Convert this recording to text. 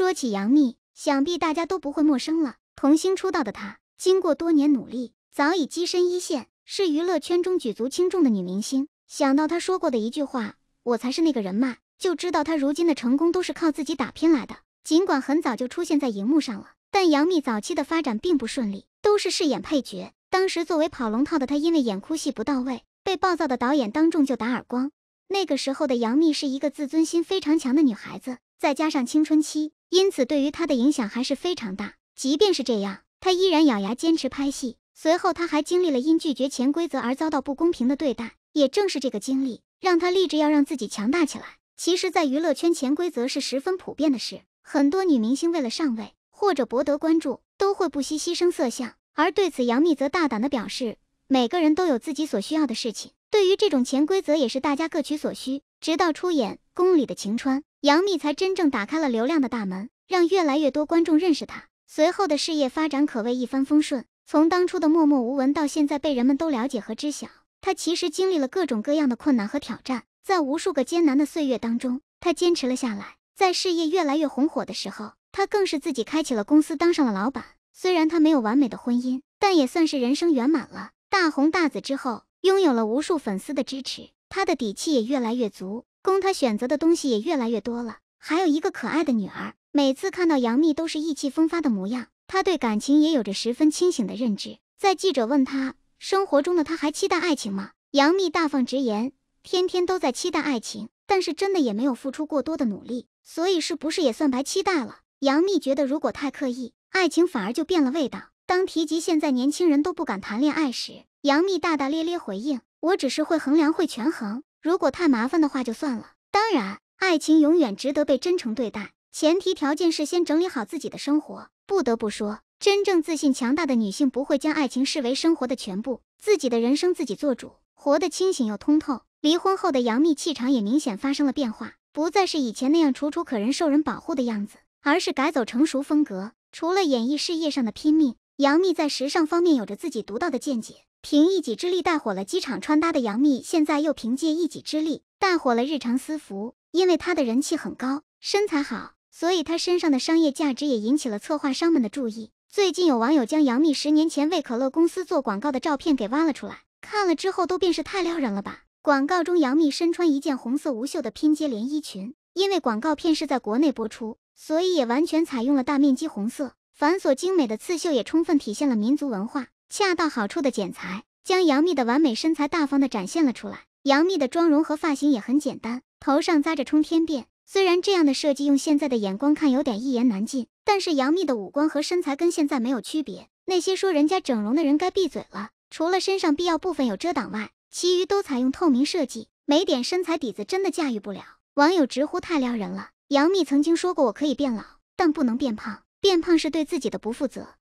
说起杨幂，想必大家都不会陌生了。童星出道的她，经过多年努力，早已跻身一线，是娱乐圈中举足轻重的女明星。想到她说过的一句话：“我才是那个人嘛”，就知道她如今的成功都是靠自己打拼来的。尽管很早就出现在荧幕上了，但杨幂早期的发展并不顺利，都是饰演配角。当时作为跑龙套的她，因为演哭戏不到位，被暴躁的导演当众就打耳光。那个时候的杨幂是一个自尊心非常强的女孩子，再加上青春期，因此对于她的影响还是非常大。即便是这样，她依然咬牙坚持拍戏。随后，她还经历了因拒绝潜规则而遭到不公平的对待。也正是这个经历，让她立志要让自己强大起来。其实，在娱乐圈，潜规则是十分普遍的事。很多女明星为了上位或者博得关注，都会不惜牺牲色相。而对此，杨幂则大胆的表示：每个人都有自己所需要的事情。对于这种潜规则，也是大家各取所需。直到出演《宫》里的晴川，杨幂才真正打开了流量的大门，让越来越多观众认识她。随后的事业发展可谓一帆风顺，从当初的默默无闻到现在被人们都了解和知晓，她其实经历了各种各样的困难和挑战。在无数个艰难的岁月当中，她坚持了下来。在事业越来越红火的时候，她更是自己开启了公司，当上了老板。虽然她没有完美的婚姻，但也算是人生圆满了。大红大紫之后。拥有了无数粉丝的支持，他的底气也越来越足，供他选择的东西也越来越多了。还有一个可爱的女儿，每次看到杨幂都是意气风发的模样。他对感情也有着十分清醒的认知。在记者问他生活中的他还期待爱情吗？杨幂大放直言，天天都在期待爱情，但是真的也没有付出过多的努力，所以是不是也算白期待了？杨幂觉得如果太刻意，爱情反而就变了味道。当提及现在年轻人都不敢谈恋爱时，杨幂大大咧咧回应：“我只是会衡量，会权衡，如果太麻烦的话就算了。当然，爱情永远值得被真诚对待，前提条件是先整理好自己的生活。”不得不说，真正自信强大的女性不会将爱情视为生活的全部，自己的人生自己做主，活得清醒又通透。离婚后的杨幂气场也明显发生了变化，不再是以前那样楚楚可人、受人保护的样子，而是改走成熟风格。除了演艺事业上的拼命，杨幂在时尚方面有着自己独到的见解。凭一己之力带火了机场穿搭的杨幂，现在又凭借一己之力带火了日常私服。因为她的人气很高，身材好，所以她身上的商业价值也引起了策划商们的注意。最近有网友将杨幂十年前为可乐公司做广告的照片给挖了出来，看了之后都便是太撩人了吧！广告中，杨幂身穿一件红色无袖的拼接连衣裙，因为广告片是在国内播出，所以也完全采用了大面积红色，繁琐精美的刺绣也充分体现了民族文化。恰到好处的剪裁，将杨幂的完美身材大方的展现了出来。杨幂的妆容和发型也很简单，头上扎着冲天辫。虽然这样的设计用现在的眼光看有点一言难尽，但是杨幂的五官和身材跟现在没有区别。那些说人家整容的人该闭嘴了。除了身上必要部分有遮挡外，其余都采用透明设计，没点身材底子真的驾驭不了。网友直呼太撩人了。杨幂曾经说过：“我可以变老，但不能变胖。变胖是对自己的不负责。”